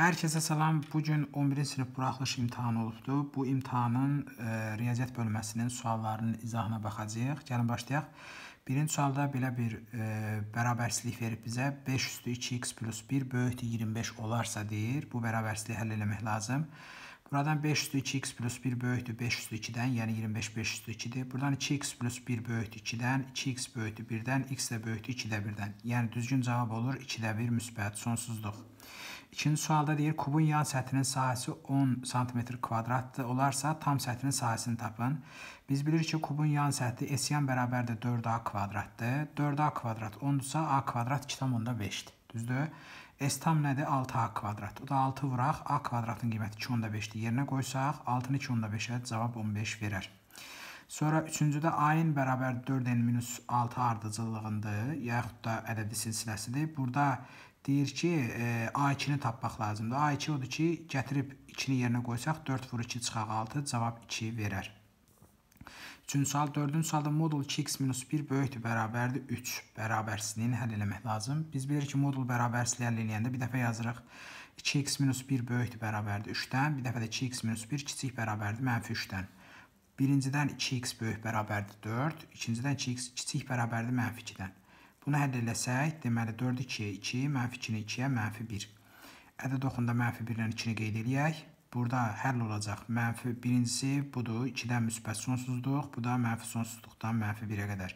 Hər kəsə salam. Bu gün 11-ci sinif buraxılış imtahanı olubdu. Bu imtahanın e, riyaziyyat bölməsinin suallarının izahına baxacağıq. Gəlin başlayaq. Birinci sualda belə bir e, bərabərsizlik verib bizə 5 üstü 2x plus 1 böyükdür 25 olarsa deyir. Bu bərabərsizliyi həll eləmək lazım. Buradan 5 üstü 2x plus 1 böyükdür 5 üstü 2-dən, yəni 25 5 üstü 2-dir. Buradan 2x plus 1 böyükdür 2-dən, 2x böyükdür 1-dən, x də böyükdür 2-də 1-dən. Yəni düzgün cavab olur 2-də 1 müsbət sonsuzluq. İkinci sualda deyir, kubun yan səthinin sahəsi 10 sm kvadratdır. Olarsa tam səthinin sahəsini tapın. Biz bilirik ki, kubun yan səthi S-yan bərabərdir 4A kvadratdır. 4A kvadrat 10-dursa, A kvadrat 2,5-dir. Düzdür? S tam nədir? 6A kvadrat. O da 6 vuraq. A kvadratın qiyməti 2.5-dir. Yerinə qoysaq, 6-nı 2.5-ə cavab 15 verər. Sonra üçüncüdə A-in bərabər 4N-6 ardıcıllığındır, yaxud da ədədi silsiləsidir. Burada deyir ki, e, A2-ni tapmaq lazımdır. A2 odur ki, gətirib 2-ni yerinə qoysaq, 4 vur 2 çıxaq 6, cavab 2 verər. Üçüncü sual, dördüncü sualda modul 2x minus 1 böyükdür, bərabərdir 3 bərabərsizliyini həll eləmək lazım. Biz bilirik ki, modul bərabərsizliyi həll eləyəndə bir dəfə yazırıq 2x minus 1 böyükdür, bərabərdir 3-dən, bir dəfə də 2x minus 1 kiçik bərabərdir mənfi 3-dən. Birincidən 2x böyük bərabərdir 4, ikincidən 2x kiçik bərabərdir mənfi 2-dən. Bunu həll eləsək, deməli 4 2-yə 2, mənfi 2-ni 2-yə, mənfi 1. Ədəd oxunda mənfi 1-lə 2-ni qeyd eləyək. Burada həll olacaq mənfi birincisi budur, 2-dən müsbət sonsuzluq, bu da mənfi sonsuzluqdan mənfi 1-ə qədər.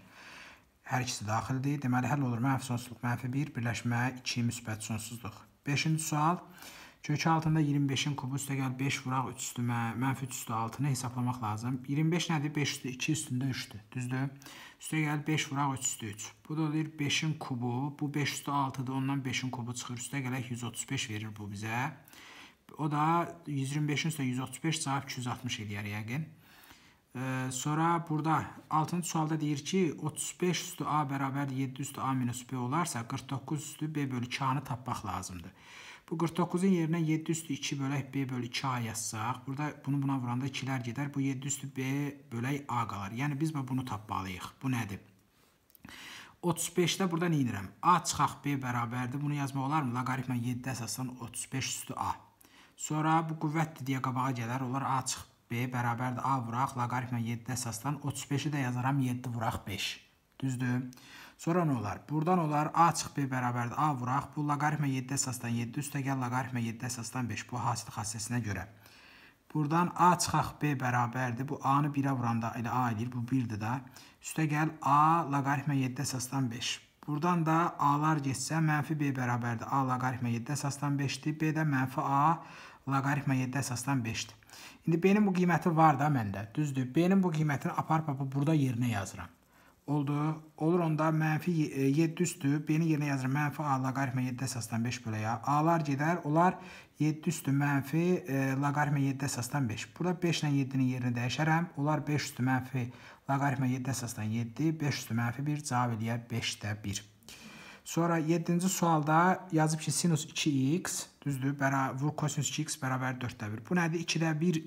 Hər ikisi daxildir. Deməli, həll olur mənfi sonsuzluq, mənfi 1, birləşmə 2, müsbət sonsuzluq. 5-ci sual. Kökü altında 25-in kubu üstəgəl 5 vuraq 3 üstü, mənfi 3 üstü altını hesablamaq lazım. 25 nədir? 5 üstü 2 üstündə 3-dür, düzdür? Üstəgəl 5 vuraq 3 üstü 3. Bu da olur 5-in kubu, bu 5 üstü 6-dır, ondan 5-in kubu çıxır. Üstəgələk 135 verir bu bizə. O da 125-in üstə 135 cavab 260 eləyər yəqin. E, sonra burada 6-cı sualda deyir ki, 35 üstü A bərabər 7 üstü A minus B olarsa 49 üstü B bölü 2-nı tapmaq lazımdır. Bu 49-un yerinə 7 üstü 2 bölək B bölü 2A yazsaq, burada bunu buna vuranda 2-lər gedər, bu 7 üstü B bölək A qalar. Yəni biz bunu tapmalıyıq. Bu nədir? 35-də burada nə edirəm? A çıxaq B bərabərdir. Bunu yazmaq olarmı? Loqaritmən 7-də əsasən 35 üstü A. Sonra bu qüvvətdir deyə qabağa gələr. Olar A çıx B bərabərdir A vuraq loqaritmə 7 əsasdan 35-i də yazaram 7 vuraq 5. Düzdür? Sonra nə olar? Burdan olar A çıx B bərabərdir A vuraq. Bu loqaritmə 7 əsasdan 7 üstə gəl loqaritmə 7 əsasdan 5. Bu hasil xassəsinə görə. Burdan A çıxaq B bərabərdir. Bu A-nı 1-ə vuranda elə A edir. Bu 1-dir də. Üstə gəl A loqaritmə 7 əsasdan 5. Buradan da A-lar geçsə, mənfi B bərabərdir. A loqaritmə 7 əsasdan 5-dir. B-də mənfi A loqaritmə 7 əsasdan 5-dir. İndi B-nin bu qiyməti var da məndə, düzdür. B-nin bu qiymətini apar-papı burada yerinə yazıram. Oldu. Olur onda mənfi 7 e, üstü, B-nin yerinə yazıram. Mənfi A loqaritmə 7 əsasdan 5 bölə ya. A-lar gedər, onlar 7 üstü mənfi e, loqaritmə 7 əsasdan 5. Burada 5 ilə 7-nin yerini dəyişərəm. Onlar 5 üstü mənfi Loqaritmə 7 əsasdan 7, 5 üstü mənfi 1 cavab eləyər 5-də 1. Sonra 7-ci sualda yazıb ki, sinus 2x, düzdür, bərabər, kosinus 2x bərabər 4-də 1. Bu nədir? 2-də 1,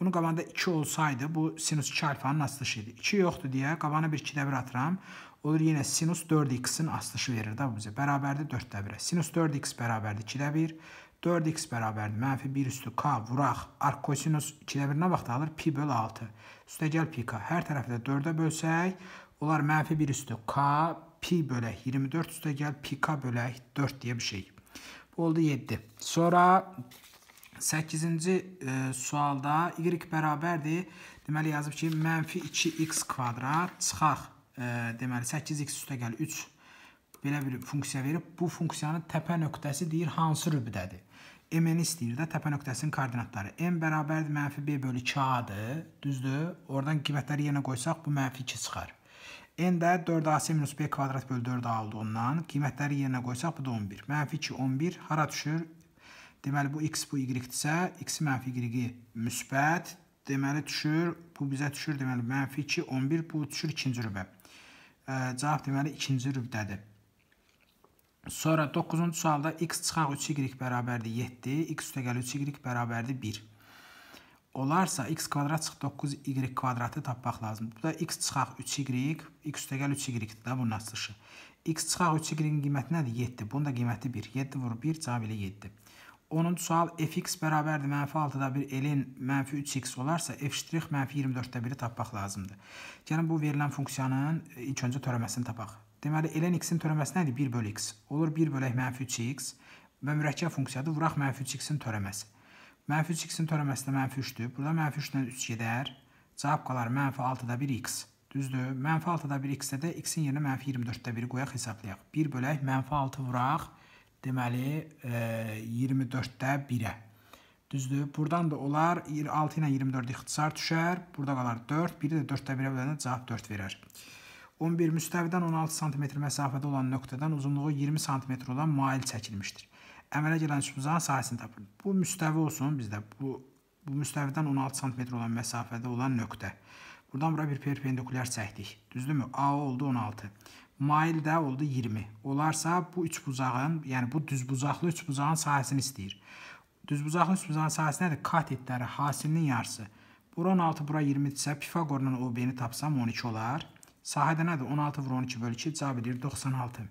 bunun qabanda 2 olsaydı, bu sinus 2 alfanın asılışı idi. 2 yoxdur deyə qabana bir 2-də 1 atıram, olur yenə sinus 4x-in asılışı verir də bizə. Bərabərdir 4-də 1-ə. Sinus 4x bərabərdir 2-də 1, 4x bərabərdir. Mənfi 1 üstü k vuraq arkosinus 2-də 1 nə vaxt alır? Pi böl 6. Üstəgəl pi k. Hər tərəfi də 4-ə bölsək, onlar mənfi 1 üstü k, pi bölək 24 üstəgəl pi k bölək 4 deyə bir şey. Bu oldu 7. Sonra 8-ci e, sualda y bərabərdir. Deməli yazıb ki, mənfi 2x kvadrat çıxaq. E, deməli 8x üstəgəl 3 belə bir funksiya verib. Bu funksiyanın təpə nöqtəsi deyir hansı rübdədir? M-ni istəyir də təpə nöqtəsinin koordinatları. M bərabərdir mənfi B bölü 2A-dır, düzdür? Oradan qiymətləri yerinə qoysaq, bu mənfi 2 çıxar. N də 4AC minus B kvadrat bölü 4A olduğundan qiymətləri yerinə qoysaq, bu da 11. Mənfi 2, 11 hara düşür? Deməli, bu x, bu y-dirsə, x mənfi y-i müsbət. Deməli, düşür, bu bizə düşür, deməli, mənfi 2, 11, bu düşür ikinci rübə. Cavab, deməli, ikinci rübdədir. Sonra 9-cu sualda x çıxaq 3y bərabərdir 7, x üstəgəl 3y bərabərdir 1. Olarsa x kvadrat çıx 9y kvadratı tapmaq lazımdır. Bu da x çıxaq 3y, x üstəgəl 3y-dir da bunun açılışı. x çıxaq 3y-in qiyməti nədir? 7. Bunun da qiyməti 1. 7 vur 1 cavab ilə 7. 10-cu sual fx bərabərdir mənfi 6-da 1 ln mənfi 3x olarsa f' mənfi 24-də 1-i tapmaq lazımdır. Gəlin bu verilən funksiyanın ilk öncə törəməsini tapaq. Deməli, ln x-in törəməsi nədir? 1 bölü x. Olur 1 bölək mənfi 3x və mürəkkəb funksiyadır. Vuraq mənfi 3x-in törəməsi. Mənfi 3x-in törəməsi də mənfi 3-dür. Burada mənfi 3-dən 3 gedər. Cavab qalar mənfi 6-da 1x. Düzdür. Mənfi 6-da 1x-də də x-in yerinə mənfi 24-də 1 qoyaq, hesablayaq. 1 bölək mənfi 6 vuraq. Deməli, e, 24-də 1-ə. Düzdür. Buradan da olar 6 ilə 24 ixtisar düşər. Burada qalar 4. Biri də 4-də 1-ə böləndə cavab 4 verər. 11 müstəvidən 16 sm məsafədə olan nöqtədən uzunluğu 20 sm olan mail çəkilmişdir. Əmələ gələn sütunzan sahəsini tapın. Bu müstəvi olsun bizdə. Bu, bu müstəvidən 16 sm olan məsafədə olan nöqtə. Buradan bura bir perpendikulyar çəkdik. Düzdürmü? A oldu 16. Mail də oldu 20. Olarsa bu üç bucağın, yəni bu düzbucaqlı üç bucağın sahəsini istəyir. Düzbucaqlı üç bucağın sahəsi nədir? Katetləri hasilinin yarısı. Bura 16, bura 20 isə Pifaqorun OB-ni tapsam 12 olar. Sahədə nədir? 16 vur 12 bölü 2 cavab edir 96.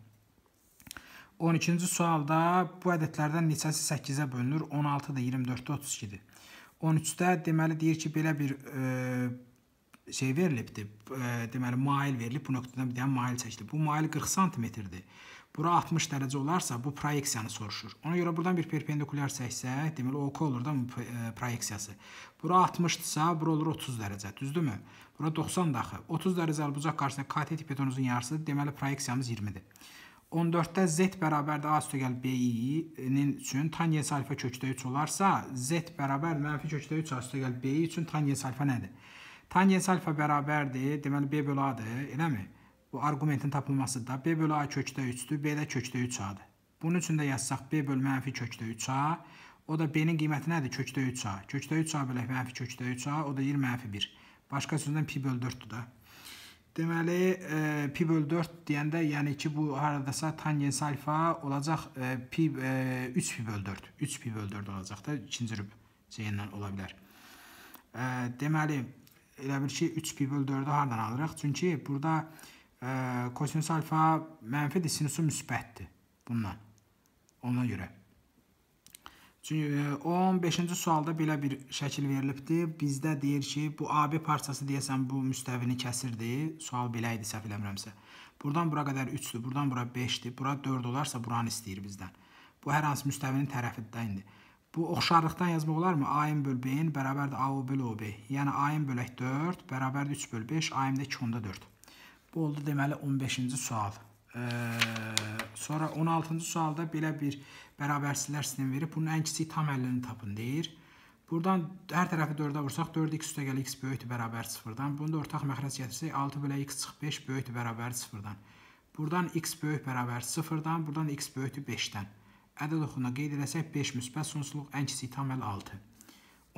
12-ci sualda bu ədədlərdən neçəsi 8-ə bölünür? 16-da, 24-də, 32-dir. 13-də deməli deyir ki, belə bir e, şey verilibdir. E, deməli mail verilib, bu nöqtədən bir dənə mail çəkilib. Bu mail 40 sm-dir. Bura 60 dərəcə olarsa, bu proyeksiyanı soruşur. Ona görə buradan bir perpendikulyar çəksək, deməli OK olur da e, proyeksiyası. Bura 60-dsa, bura olur 30 dərəcə, düzdürmü? Bura 90 daxı. 30 dərəcəli bucaq qarşısında KT tip betonuzun yarısıdır. Deməli proyeksiyamız 20-dir. 14-də z bərabərdir a üstəgəl bi-nin üçün tanyens alfa kökdə 3 olarsa, z bərabər mənfi kökdə 3 a üstəgəl bi üçün tanyens alfa nədir? Tanyens alfa bərabərdir, deməli b bölü a-dır, eləmi? bu arqumentin tapılmasıdır. B bölü A kökdə 3-dür, B də kökdə 3A-dır. Bunun üçün də yazsaq B bölü mənfi kökdə 3A, o da B-nin qiyməti nədir? Kökdə 3A. Kökdə 3A bölək mənfi kökdə 3A, o da 20 mənfi 1. Başqa sözdən pi bölü 4-dür da. Deməli, e, pi bölü 4 deyəndə, yəni ki, bu haradasa tangens alfa olacaq e, pi, e, 3 pi bölü 4. 3 pi bölü 4 olacaq da, ikinci rüb C-dən ola bilər. E, deməli, elə bil ki, 3 pi bölü 4-ü haradan alırıq? Çünki burada ə, kosinus alfa mənfidir, sinusu müsbətdir bundan. Ona görə. Çünki 15-ci e, sualda belə bir şəkil verilibdi. Bizdə deyir ki, bu AB parçası deyəsən bu müstəvini kəsirdi. Sual belə idi səhv eləmirəmsə. Buradan bura qədər 3-dür, buradan bura 5-dir, bura 4 olarsa buranı istəyir bizdən. Bu hər hansı müstəvinin tərəfidir də indi. Bu oxşarlıqdan yazmaq olarmı? A-in böl B-in bərabərdir A-u böl O-B. Yəni A-in bölək 4 bərabərdir 3 böl 5, A-imdə 2 onda 4. Bu oldu deməli 15-ci sual. E, sonra 16-cı sualda belə bir bərabərsizlər sistemi verib. Bunun ən kiçik tam əllini tapın deyir. Buradan hər tərəfi 4-ə vursaq 4x üstə gəlir x böyükdür bərabər 0-dan. Bunu da ortaq məxrəc gətirsək 6 bölə x çıx 5 böyükdür bərabər 0-dan. Buradan x böyük bərabər 0-dan, buradan x böyükdür 5-dən. Ədəd oxuna qeyd edəsək 5 müsbət sonsuzluq ən kiçik tam əl 6.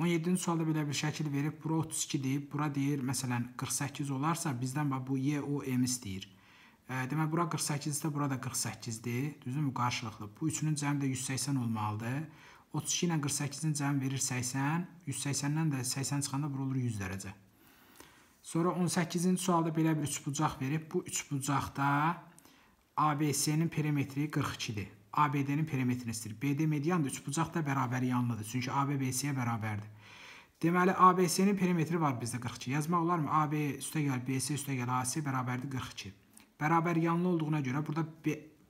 17-ci sualda belə bir şəkil verib, bura 32 deyib, bura deyir, məsələn, 48 olarsa, bizdən bax bu Y, O, M istəyir. E, Demək, bura 48-dir, bura da 48-dir, düzdürmü? Qarşılıqlı. Bu üçünün cəmi də 180 olmalıdır. 32 ilə 48-in cəmi verir 80, 180-dən də 80 çıxanda bura olur 100 dərəcə. Sonra 18-ci sualda belə bir üçbucaq verib, bu üçbucaqda ABS-nin perimetri 42-dir. ABD-nin perimetrisidir. BD mediandır. Üçbucaq da bərabər yanlıdır. Çünki AB BC-yə bərabərdir. Deməli ABC-nin perimetri var bizdə 42. Yazmaq olarmı? AB üstəgəl BC üstəgəl AC bərabərdir 42. Bərabər yanlı olduğuna görə burada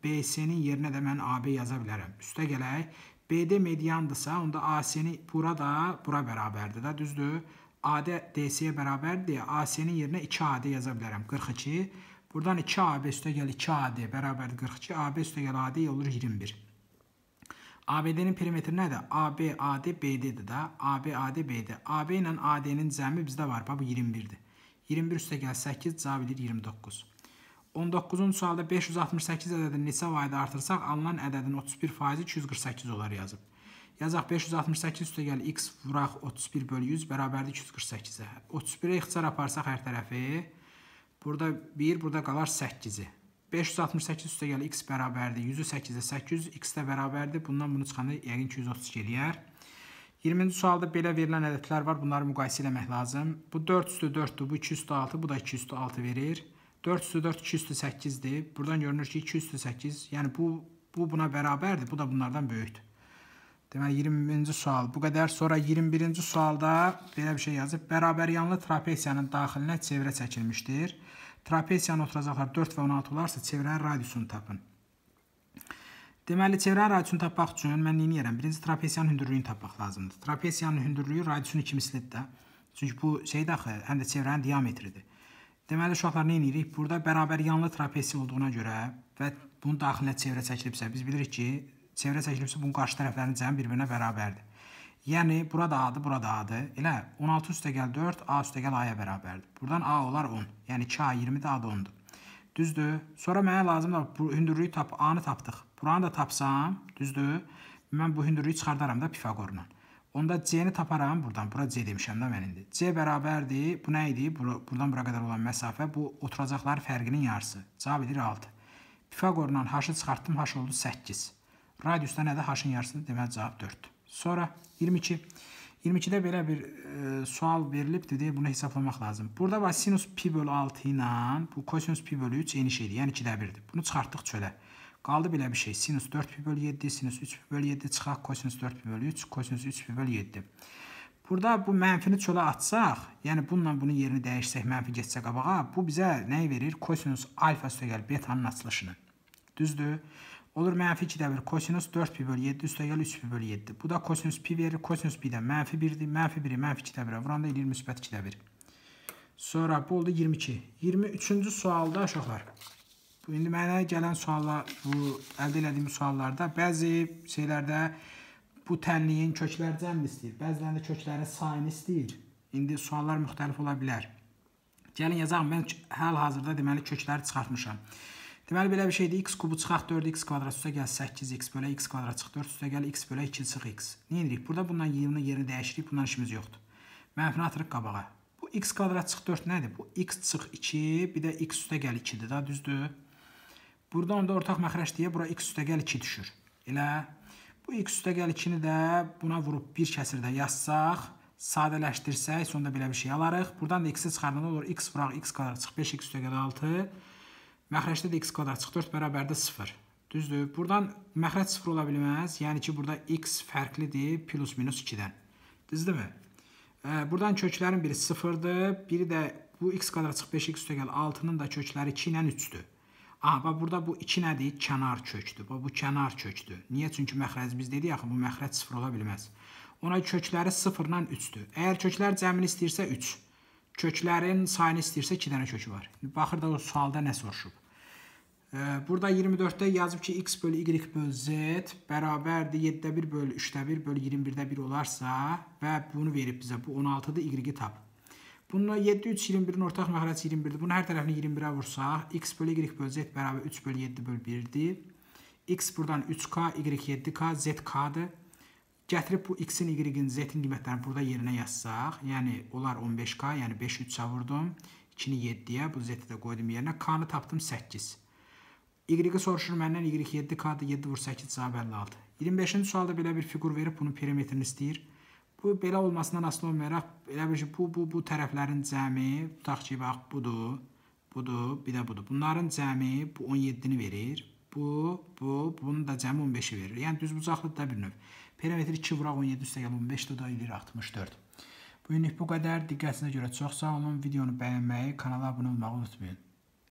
BC-nin yerinə də mən AB yaza bilərəm. Üstə gələk BD mediandırsa, onda AC-ni bura da bura bərabərdir da, düzdür? AD DC-yə bərabərdir. AC-nin yerinə 2 AD yaza bilərəm. 42 Buradan 2AB üstə gəl 2AD bərabərdir 42, AB üstə gəl AD olur 21. ABD-nin perimetri nədir? AB, AD, BD-dir də. AB, AD, BD. AB ilə AD-nin cəmi bizdə var, bu 21-dir. 21 üstə gəl 8, cavab edir 29. 19-cu sualda 568 ədədini neçə vayda artırsaq, alınan ədədin 31%-i 248 olar yazıb. Yazaq 568 üstə gəl x vuraq 31 bölü 100 bərabərdir 248-ə. 31-ə ixtisar aparsaq hər tərəfi Burada 1, burada qalar 8-i. 568 üstə gəlir x bərabərdir. 100-ü 8-ə 800, x də bərabərdir. Bundan bunu çıxanda yəqin 232 eləyər. 20-ci sualda belə verilən ədədlər var. Bunları müqayisə eləmək lazım. Bu 4 üstü 4-dür, bu 2 üstü 6, bu da 2 üstü 6 verir. 4 üstü 4, 2 üstü 8-dir. Buradan görünür ki, 2 üstü 8. Yəni bu, bu buna bərabərdir, bu da bunlardan böyükdür. Deməli 20-ci sual bu qədər. Sonra 21-ci sualda belə bir şey yazıb. Bərabəryanlı trapesiyanın daxilinə çevrə çəkilmişdir. Trapesiyana oturacaqlar 4 və 16-larsa çevrənin radiusunu tapın. Deməli, çevrənin radiusunu tapmaq üçün mən nə edirəm? Birinci trapesiyanın hündürlüyünü tapmaq lazımdır. Trapesiyanın hündürlüyü radiusunu kimislidir də. Çünki bu şeydə axı, həm də çevrənin diametridir. Deməli, uşaqlar nə edirik? Burada bərabər yanlı trapesi olduğuna görə və bunun daxilinə çevrə çəkilibsə, biz bilirik ki, çevrə çəkilibsə bunun qarşı tərəflərinin cəmi bir-birinə bərabərdir. Yəni burada adı buradadır. Elə 16 üstəgəl 4 A üstəgəl A-ya bərabərdir. Buradan A olar 10. Yəni 2A20 də A10-dur. Düzdür. Sonra mənə lazımdır bu hündürlüyü tap, A-nı tapdıq. Buranı da tapsam, düzdür. Mən bu hündürlüyü çıxardaram da Pifaqorla. Onda C-ni taparam buradan. Bura C demişəm də mən indi. C bərabərdir. Bu nə idi? Bur buradan bura qədər olan məsafə bu oturacaqlar fərqinin yarısı. Cavab edir 6. Pifaqorla H-ı çıxartdım. H oldu 8. Radiusda nədir? H-ın yarısı deməli cavab 4-dür. Sonra 22. 22-də belə bir e, sual verilibdir deyə bunu hesablamaq lazım. Burada var sinus pi bölü 6 ilə bu kosinus pi bölü 3 eyni şeydir. Yəni 2-də 1-dir. Bunu çıxartdıq çölə. Qaldı belə bir şey. Sinus 4 pi bölü 7, sinus 3 pi bölü 7 çıxaq. Kosinus 4 pi bölü 3, kosinus 3 pi bölü 7. Burada bu mənfini çölə atsaq, yəni bununla bunun yerini dəyişsək, mənfi getsə qabağa, bu bizə nəyi verir? Kosinus alfa üstəgəl betanın açılışını. Düzdür? Olur mənfi 2-də 1 kosinus 4 pi bölü 7 üstəgəl 3 pi bölü 7. Bu da kosinus pi verir. Kosinus pi-dən mənfi 1-dir. Mənfi 1-i mənfi 2-də 1-ə vuranda eləyir müsbət 2-də 1. Sonra bu oldu 22. 23-cü sualda uşaqlar. Bu indi mənə gələn suallar, bu əldə elədiyim suallarda bəzi şeylərdə bu tənliyin köklər cəmini istəyir. Bəzilərində köklərin sayını istəyir. İndi suallar müxtəlif ola bilər. Gəlin yazaq, mən həl-hazırda deməli kökləri çıxartmışam. Deməli, belə bir şeydir. x kubu çıxaq 4x kvadrat üstə gəl 8x bölə x kvadrat çıx 4 üstə gəl x bölə 2 çıx x. Nə edirik? Burada bundan yerini, yerini dəyişirik. Bundan işimiz yoxdur. Mənfini atırıq qabağa. Bu x kvadrat çıx 4 nədir? Bu x çıx 2, bir də x üstə gəl 2-dir da, düzdür. Buradan da ortaq məxrəc deyə bura x üstə gəl 2 düşür. Elə bu x üstə gəl 2-ni də buna vurub bir kəsirdə yazsaq, sadələşdirsək, sonda belə bir şey alarıq. Buradan da x-i çıxardanda olur x vuraq x kvadrat çıx 5x üstə gəl 6. Məxrəcdə də x kvadrat 44 bərabərdir 0. Düzdür? Burdan məxrəc 0 ola bilməz. Yəni ki, burada x fərqlidir plus minus 2-dən. Düzdürmü? Buradan köklərin biri 0-dır, biri də bu x kvadrat 45x üstəgəl 6-nın da kökləri 2 ilə 3-dür. Aha, bax burada bu 2 nədir? Kənar kökdür. Bax bu kənar kökdür. Niyə? Çünki məxrəcimiz dedi axı bu məxrəc 0 ola bilməz. Ona kökləri 0 ilə 3-dür. Əgər köklər cəmini istəyirsə 3, köklərin sayını istəyirsə 2 dənə kökü var. Baxır da o sualda nə soruşub. Burada 24-də yazıb ki, x bölü y bölü z bərabərdir 7-də 1 bölü 3-də 1 bölü 21-də 1 olarsa və bunu verib bizə, bu 16-dır, y-i tap. Bununla 7, 3, 21-in ortaq məxrəci 21-dir. Bunu hər tərəfini 21-ə vursaq, x bölü y bölü z bərabər 3 bölü 7 bölü 1-dir. x buradan 3k, y 7k, z k-dır. Gətirib bu x-in, y-in, z-in qiymətlərini burada yerinə yazsaq, yəni onlar 15k, yəni 5, 3-ə vurdum, 2-ni 7-yə, bu z-i də qoydum yerinə, k-nı tapdım 8. Y-i soruşur məndən Y 7K-dır, 7 vur 8 cavab 56. 25-ci sualda belə bir fiqur verib bunun perimetrini istəyir. Bu belə olmasından asılı olmayaraq elə bir şey bu bu bu tərəflərin cəmi, tutaq ki, bax budur, budur, bir də budur. Bunların cəmi bu 17-ni verir. Bu, bu, bunun da cəmi 15-i verir. Yəni düzbucaqlı da bir növ. Perimetr 2 vuraq 17 üstəgəl 15 də da eləyir 64. Bugünlük bu qədər. Diqqətinizə görə çox sağ olun. Videonu bəyənməyi, kanala abunə olmağı unutmayın.